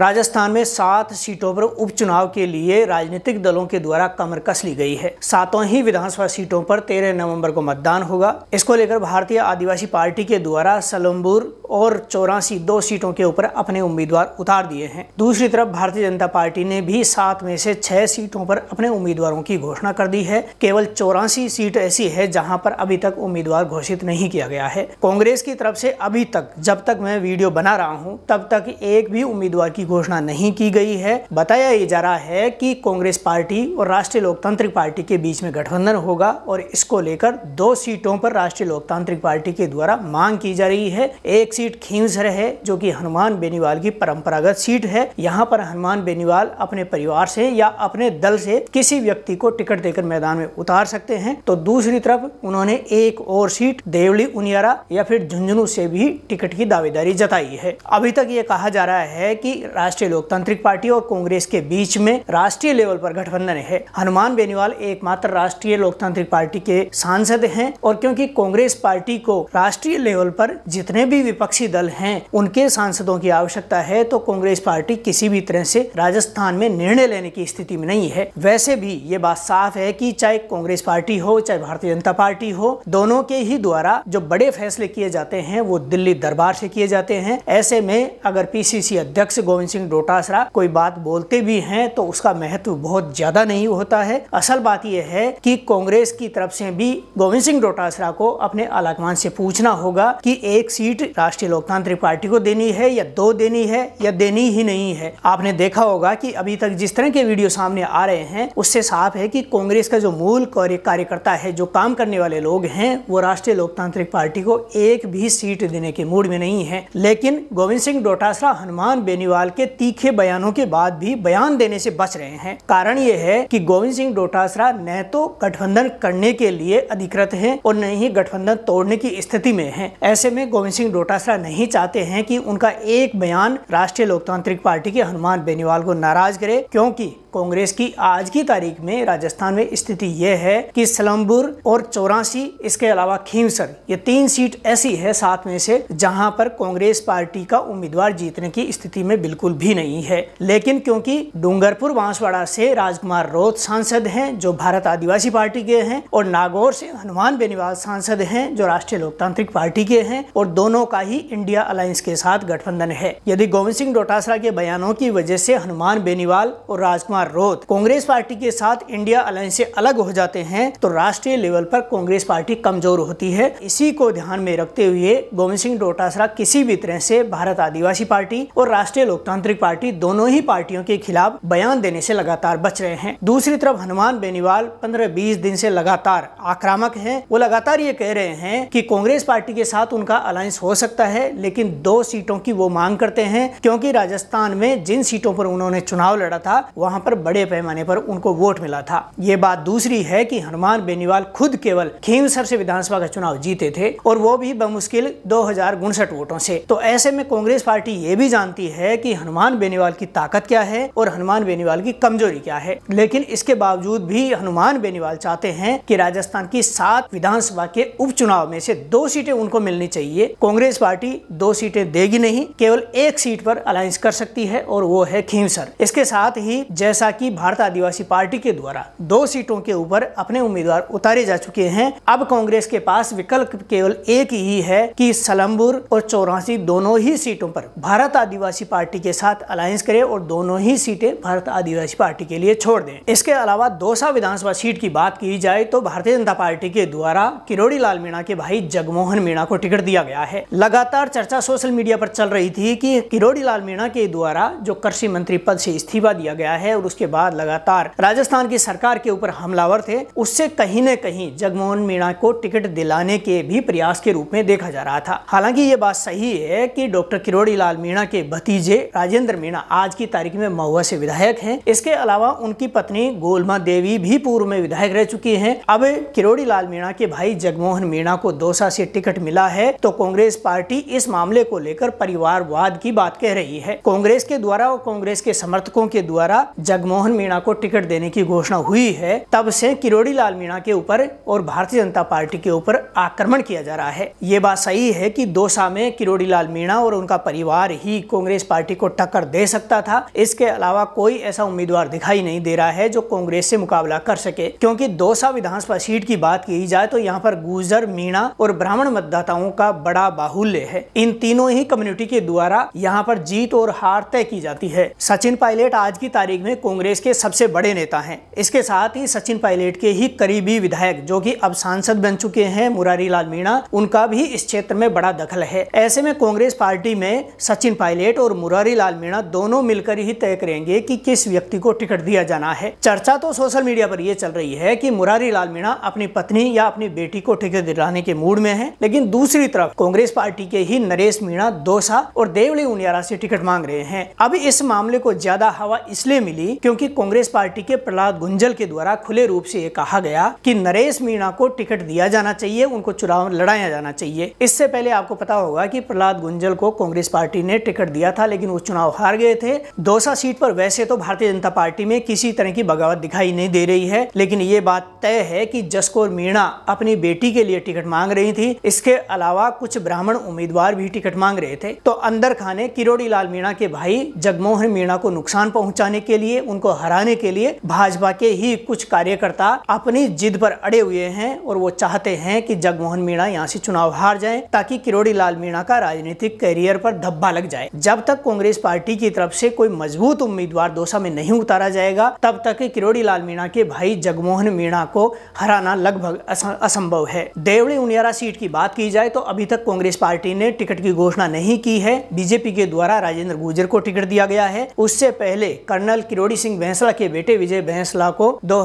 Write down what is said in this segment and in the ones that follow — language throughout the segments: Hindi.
राजस्थान में सात सीटों पर उपचुनाव के लिए राजनीतिक दलों के द्वारा कमर कस ली गई है सातों ही विधानसभा सीटों पर तेरह नवंबर को मतदान होगा इसको लेकर भारतीय आदिवासी पार्टी के द्वारा सलमपुर और चौरासी दो सीटों के ऊपर अपने उम्मीदवार उतार दिए हैं दूसरी तरफ भारतीय जनता पार्टी ने भी सात में से छह सीटों पर अपने उम्मीदवारों की घोषणा कर दी है केवल चौरासी सीट ऐसी है जहाँ पर अभी तक उम्मीदवार घोषित नहीं किया गया है कांग्रेस की तरफ से अभी तक जब तक मैं वीडियो बना रहा हूँ तब तक एक भी उम्मीदवार की घोषणा नहीं की गई है बताया ये जा रहा है कि कांग्रेस पार्टी और राष्ट्रीय लोकतांत्रिक पार्टी के बीच में गठबंधन होगा और इसको लेकर दो सीटों पर राष्ट्रीय लोकतांत्रिक पार्टी के द्वारा मांग की जा रही है एक सीट खींवसर है जो की हनुमान बेनीवाल की परंपरागत सीट है यहाँ पर हनुमान बेनीवाल अपने परिवार से या अपने दल से किसी व्यक्ति को टिकट देकर मैदान में उतार सकते हैं तो दूसरी तरफ उन्होंने एक और सीट देवली उनियारा या फिर झुंझुनू से भी टिकट की दावेदारी जताई है अभी तक ये कहा जा रहा है कि राष्ट्रीय लोकतांत्रिक पार्टी और कांग्रेस के बीच में राष्ट्रीय लेवल पर गठबंधन है हनुमान बेनीवाल एकमात्र राष्ट्रीय लोकतांत्रिक पार्टी के सांसद हैं और क्योंकि कांग्रेस पार्टी को राष्ट्रीय लेवल पर जितने भी विपक्षी दल हैं उनके सांसदों की आवश्यकता है तो कांग्रेस पार्टी किसी भी तरह से राजस्थान में निर्णय लेने की स्थिति में नहीं है वैसे भी ये बात साफ है की चाहे कांग्रेस पार्टी हो चाहे भारतीय जनता पार्टी हो दोनों के ही द्वारा जो बड़े फैसले किए जाते हैं वो दिल्ली दरबार से किए जाते हैं ऐसे में अगर पीसीसी अध्यक्ष गोविंद गोविंद सिंह डोटासरा कोई बात बोलते भी हैं तो उसका महत्व बहुत ज्यादा नहीं होता है असल बात यह है कि कांग्रेस की तरफ से भी गोविंद सिंह डोटासरा को अपने आलाकमान से पूछना होगा कि एक सीट राष्ट्रीय लोकतांत्रिक पार्टी को देनी है या दो देनी है या देनी ही नहीं है आपने देखा होगा कि अभी तक जिस तरह के वीडियो सामने आ रहे हैं उससे साफ है कि कांग्रेस का जो मूल कार्यकर्ता है जो काम करने वाले लोग हैं वो राष्ट्रीय लोकतांत्रिक पार्टी को एक भी सीट देने के मूड में नहीं है लेकिन गोविंद सिंह डोटासरा हनुमान बेनीवाल अग्रवाल के तीखे बयानों के बाद भी बयान देने से बच रहे हैं कारण ये है कि गोविंद सिंह डोटासरा न तो गठबंधन करने के लिए अधिकृत है और न ही गठबंधन तोड़ने की स्थिति में है ऐसे में गोविंद सिंह डोटासरा नहीं चाहते हैं कि उनका एक बयान राष्ट्रीय लोकतांत्रिक पार्टी के हनुमान बेनीवाल को नाराज करे क्योंकि कांग्रेस की आज की तारीख में राजस्थान में स्थिति यह है कि सलमपुर और चौरासी इसके अलावा खीमसर ये तीन सीट ऐसी है साथ में से जहां पर कांग्रेस पार्टी का उम्मीदवार जीतने की स्थिति में बिल्कुल बिल्कुल भी नहीं है लेकिन क्योंकि डूंगरपुर बांसवाड़ा से राजकुमार रोत सांसद हैं जो भारत आदिवासी पार्टी के हैं और नागौर से हनुमान बेनीवाल सांसद हैं जो राष्ट्रीय लोकतांत्रिक पार्टी के हैं और दोनों का ही इंडिया अलायंस के साथ गठबंधन है यदि गोविंद सिंह डोटासरा के बयानों की वजह से हनुमान बेनीवाल और राजकुमार रोत कांग्रेस पार्टी के साथ इंडिया अलायंस से अलग हो जाते हैं तो राष्ट्रीय लेवल पर कांग्रेस पार्टी कमजोर होती है इसी को ध्यान में रखते हुए गोविंद सिंह डोटासरा किसी भी तरह से भारत आदिवासी पार्टी और राष्ट्रीय लोकतंत्र लोकतांत्रिक पार्टी दोनों ही पार्टियों के खिलाफ बयान देने से लगातार बच रहे हैं दूसरी तरफ हनुमान बेनीवाल पंद्रह 20 दिन से लगातार आक्रामक है वो लगातार ये कह रहे हैं कि कांग्रेस पार्टी के साथ उनका अलायंस हो सकता है लेकिन दो सीटों की वो मांग करते हैं क्योंकि राजस्थान में जिन सीटों पर उन्होंने चुनाव लड़ा था वहाँ पर बड़े पैमाने पर उनको वोट मिला था ये बात दूसरी है की हनुमान बेनीवाल खुद केवल खेमसर से विधानसभा का चुनाव जीते थे और वो भी बमुश्किल दो वोटों से तो ऐसे में कांग्रेस पार्टी ये भी जानती है कि हनुमान बेनीवाल की ताकत क्या है और हनुमान बेनीवाल की कमजोरी क्या है लेकिन इसके बावजूद भी हनुमान बेनीवाल चाहते हैं कि राजस्थान की सात विधानसभा के उपचुनाव में से दो सीटें उनको मिलनी चाहिए कांग्रेस पार्टी दो सीटें देगी नहीं केवल एक सीट पर अलायंस कर सकती है और वो है खीमसर इसके साथ ही जैसा की भारत आदिवासी पार्टी के द्वारा दो सीटों के ऊपर अपने उम्मीदवार उतारे जा चुके हैं अब कांग्रेस के पास विकल्प केवल एक ही है कि सलमपुर और चौरासी दोनों ही सीटों पर भारत आदिवासी पार्टी के के साथ अलायंस करे और दोनों ही सीटें भारत आदिवासी पार्टी के लिए छोड़ दें इसके अलावा दौसा विधानसभा सीट की बात की जाए तो भारतीय जनता पार्टी के द्वारा किरोड़ी लाल मीणा के भाई जगमोहन मीणा को टिकट दिया गया है लगातार चर्चा सोशल मीडिया पर चल रही थी कि किरोड़ी लाल मीणा के द्वारा जो कृषि मंत्री पद से इस्तीफा दिया गया है और उसके बाद लगातार राजस्थान की सरकार के ऊपर हमलावर थे उससे कहीं न कहीं जगमोहन मीणा को टिकट दिलाने के भी प्रयास के रूप में देखा जा रहा था हालांकि ये बात सही है कि डॉक्टर किरोड़ी लाल मीणा के भतीजे राजेंद्र मीणा आज की तारीख में महुआ से विधायक हैं इसके अलावा उनकी पत्नी गोलमा देवी भी पूर्व में विधायक रह चुकी हैं अब किरोड़ी लाल मीणा के भाई जगमोहन मीणा को दोसा से टिकट मिला है तो कांग्रेस पार्टी इस मामले को लेकर परिवारवाद की बात कह रही है कांग्रेस के द्वारा और कांग्रेस के समर्थकों के द्वारा जगमोहन मीणा को टिकट देने की घोषणा हुई है तब से किरोड़ी लाल मीणा के ऊपर और भारतीय जनता पार्टी के ऊपर आक्रमण किया जा रहा है ये बात सही है की दोसा में किरोड़ी लाल मीणा और उनका परिवार ही कांग्रेस पार्टी को टक्कर दे सकता था इसके अलावा कोई ऐसा उम्मीदवार दिखाई नहीं दे रहा है जो कांग्रेस से मुकाबला कर सके क्योंकि दौसा विधानसभा सीट की बात की जाए तो यहाँ पर गुजर मीणा और ब्राह्मण मतदाताओं का बड़ा बाहुल्य है इन तीनों ही कम्युनिटी के द्वारा यहाँ पर जीत और हार तय की जाती है सचिन पायलट आज की तारीख में कांग्रेस के सबसे बड़े नेता है इसके साथ ही सचिन पायलट के ही करीबी विधायक जो की अब सांसद बन चुके हैं मुरारी लाल मीणा उनका भी इस क्षेत्र में बड़ा दखल है ऐसे में कांग्रेस पार्टी में सचिन पायलट और मुरारी बनवारी लाल मीणा दोनों मिलकर ही तय करेंगे कि किस व्यक्ति को टिकट दिया जाना है चर्चा तो सोशल मीडिया पर यह चल रही है कि मुरारी लाल मीणा अपनी पत्नी या अपनी बेटी को टिकट दिलाने के मूड में है लेकिन दूसरी तरफ कांग्रेस पार्टी के ही नरेश मीणा दोसा और देवली उनियारा से टिकट मांग रहे हैं अब इस मामले को ज्यादा हवा इसलिए मिली क्योंकि कांग्रेस पार्टी के प्रहलाद गुंजल के द्वारा खुले रूप से ये कहा गया कि नरेश मीणा को टिकट दिया जाना चाहिए उनको चुनाव लड़ाया जाना चाहिए इससे पहले आपको पता होगा कि प्रहलाद गुंजल को कांग्रेस पार्टी ने टिकट दिया था लेकिन चुनाव हार गए थे दौसा सीट पर वैसे तो भारतीय जनता पार्टी में किसी तरह की बगावत दिखाई नहीं दे रही है लेकिन ये बात तय है कि जसकोर मीणा अपनी बेटी के लिए टिकट मांग रही थी इसके अलावा कुछ ब्राह्मण उम्मीदवार भी टिकट मांग रहे थे तो अंदर खान ने किरोड़ी लाल मीणा के भाई जगमोहन मीणा को नुकसान पहुंचाने के लिए उनको हराने के लिए भाजपा के ही कुछ कार्यकर्ता अपनी जिद पर अड़े हुए हैं और वो चाहते हैं कि जगमोहन मीणा यहाँ से चुनाव हार जाए ताकि किरोड़ी लाल मीणा का राजनीतिक करियर पर धब्बा लग जाए जब तक कांग्रेस कांग्रेस पार्टी की तरफ से कोई मजबूत उम्मीदवार दोसा में नहीं उतारा जाएगा तब तक किरोड़ी लाल मीणा के भाई जगमोहन मीणा को हराना लगभग असंभव है देवड़ी उनियारा सीट की बात की जाए तो अभी तक कांग्रेस पार्टी ने टिकट की घोषणा नहीं की है बीजेपी के द्वारा राजेंद्र गुर्जर को टिकट दिया गया है उससे पहले कर्नल किरोड़ी सिंह भैंसला के बेटे विजय भैंसला को दो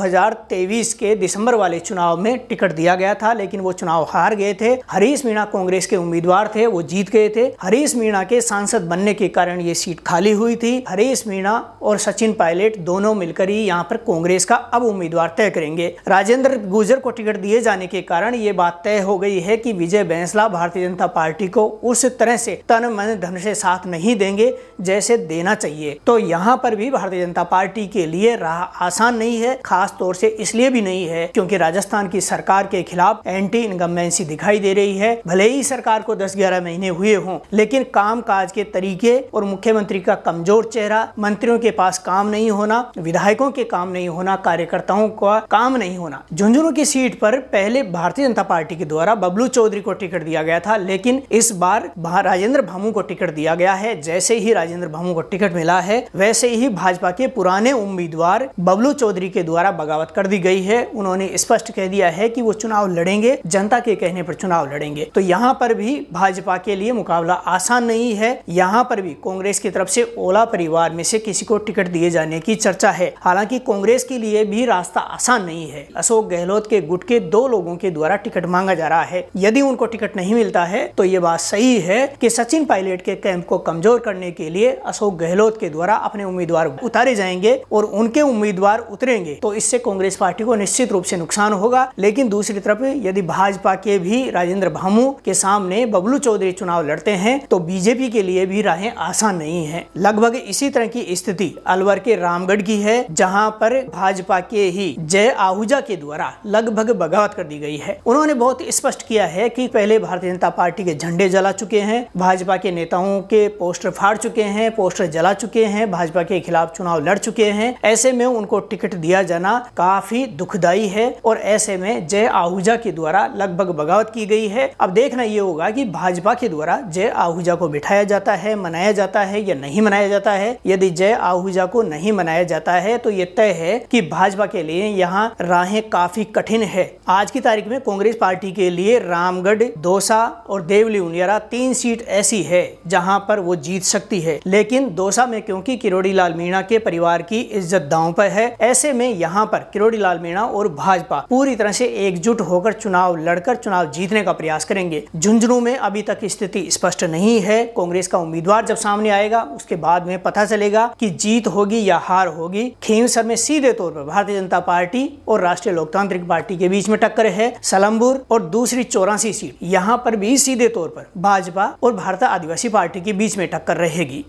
के दिसंबर वाले चुनाव में टिकट दिया गया था लेकिन वो चुनाव हार गए थे हरीश मीणा कांग्रेस के उम्मीदवार थे वो जीत गए थे हरीश मीणा के सांसद बनने के कारण ये सीट खाली हुई थी हरीश मीणा और सचिन पायलट दोनों मिलकर ही यहाँ पर कांग्रेस का अब उम्मीदवार तय करेंगे राजेंद्र गुर्जर को टिकट दिए जाने के कारण ये बात तय हो गई है कि विजय बैंसला भारतीय जनता पार्टी को उस तरह से तन मन धन से साथ नहीं देंगे जैसे देना चाहिए तो यहाँ पर भी भारतीय जनता पार्टी के लिए राह आसान नहीं है खास तौर से इसलिए भी नहीं है क्योंकि राजस्थान की सरकार के खिलाफ एंटी इनकम्बेंसी दिखाई दे रही है भले ही सरकार को दस ग्यारह महीने हुए हों लेकिन काज के तरीके और मुख्य मुख्यमंत्री का कमजोर चेहरा मंत्रियों के पास काम नहीं होना विधायकों के काम नहीं होना कार्यकर्ताओं का काम नहीं होना झुंझुनू की सीट पर पहले भारतीय जनता पार्टी के द्वारा बबलू चौधरी को टिकट दिया गया था लेकिन इस बार राजेंद्र भामू को टिकट दिया गया है जैसे ही राजेंद्र भामू को टिकट मिला है वैसे ही भाजपा के पुराने उम्मीदवार बबलू चौधरी के द्वारा बगावत कर दी गई है उन्होंने स्पष्ट कह दिया है कि वो चुनाव लड़ेंगे जनता के कहने पर चुनाव लड़ेंगे तो यहाँ पर भी भाजपा के लिए मुकाबला आसान नहीं है यहाँ पर भी कांग्रेस कांग्रेस की तरफ से ओला परिवार में से किसी को टिकट दिए जाने की चर्चा है हालांकि कांग्रेस के लिए भी रास्ता आसान नहीं है अशोक गहलोत के गुट के दो लोगों के द्वारा टिकट मांगा जा रहा है यदि उनको टिकट नहीं मिलता है तो ये बात सही है की सचिन पायलट के कैंप को कमजोर करने के लिए अशोक गहलोत के द्वारा अपने उम्मीदवार उतारे जाएंगे और उनके उम्मीदवार उतरेंगे तो इससे कांग्रेस पार्टी को निश्चित रूप से नुकसान होगा लेकिन दूसरी तरफ यदि भाजपा के भी राजेंद्र भामू के सामने बबलू चौधरी चुनाव लड़ते हैं तो बीजेपी के लिए भी राहें आसान नहीं नहीं है लगभग इसी तरह की स्थिति अलवर के रामगढ़ की है जहां पर भाजपा के ही जय आहूजा के द्वारा लगभग बगावत कर दी गई है उन्होंने बहुत स्पष्ट किया है कि पहले भारतीय जनता पार्टी के झंडे जला चुके हैं भाजपा के नेताओं के पोस्टर फाड़ चुके हैं पोस्टर जला चुके हैं भाजपा के खिलाफ चुनाव लड़ चुके हैं ऐसे में उनको टिकट दिया जाना काफी दुखदायी है और ऐसे में जय आहूजा के द्वारा लगभग बगावत की गई है अब देखना ये होगा कि भाजपा के द्वारा जय आहूजा को बिठाया जाता है मनाया जाता है है या नहीं मनाया जाता है यदि जय आहूजा को नहीं मनाया जाता है तो ये तय है कि भाजपा के लिए यहाँ राहें काफी कठिन है आज की तारीख में कांग्रेस पार्टी के लिए रामगढ़ दौसा और देवली उनियारा तीन सीट ऐसी है जहाँ पर वो जीत सकती है लेकिन दौसा में क्योंकि किरोड़ी लाल मीणा के परिवार की इज्जत दाव पर है ऐसे में यहाँ पर किरोड़ी लाल मीणा और भाजपा पूरी तरह से एकजुट होकर चुनाव लड़कर चुनाव जीतने का प्रयास करेंगे झुंझुनू में अभी तक स्थिति स्पष्ट नहीं है कांग्रेस का उम्मीदवार जब सामने आए जाएगा उसके बाद में पता चलेगा कि जीत होगी या हार होगी खेमसर में सीधे तौर पर भारतीय जनता पार्टी और राष्ट्रीय लोकतांत्रिक पार्टी के बीच में टक्कर है सलम्बुर और दूसरी चौरासी सीट यहाँ पर भी सीधे तौर पर भाजपा और भारतीय आदिवासी पार्टी के बीच में टक्कर रहेगी